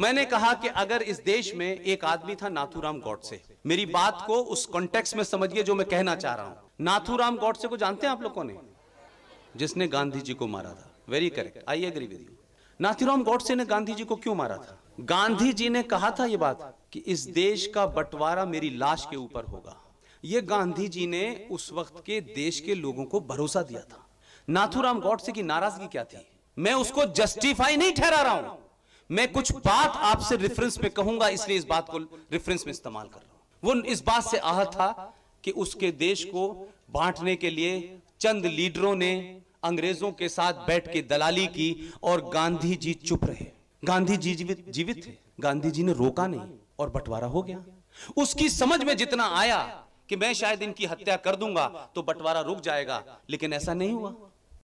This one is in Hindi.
मैंने कहा कि अगर इस देश में एक आदमी था नाथूराम गौडसे मेरी बात को उस कॉन्टेक्स्ट में समझिए जो मैं कहना चाह रहा हूं नाथूराम गौडसे को जानते हैं आप लोगों ने जिसने गांधी जी को मारा था very correct I agree with you Nathuram Godse ने गांधी जी को क्यों मारा था गांधी जी ने कहा था ये बात कि इस देश का बंटवारा मेरी लाश के ऊपर होगा ये गांधी जी ने उस वक्त के देश के लोगों को भरोसा दिया था नाथूराम गौडसे की नाराजगी क्या थी मैं उसको जस्टिफाई नहीं ठहरा रहा हूं मैं कुछ बात आपसे रेफरेंस में कहूंगा इसलिए इस बात को रेफरेंस में इस्तेमाल कर रहा हूं वो इस बात से आह था कि उसके देश को बांटने के लिए चंद लीडरों ने अंग्रेजों के साथ बैठ के दलाली की और गांधी जी चुप रहे गांधी जी जीवित जीवित थे गांधी जी ने रोका नहीं और बंटवारा हो गया उसकी समझ में जितना आया कि मैं शायद इनकी हत्या कर दूंगा तो बंटवारा रुक जाएगा लेकिन ऐसा नहीं हुआ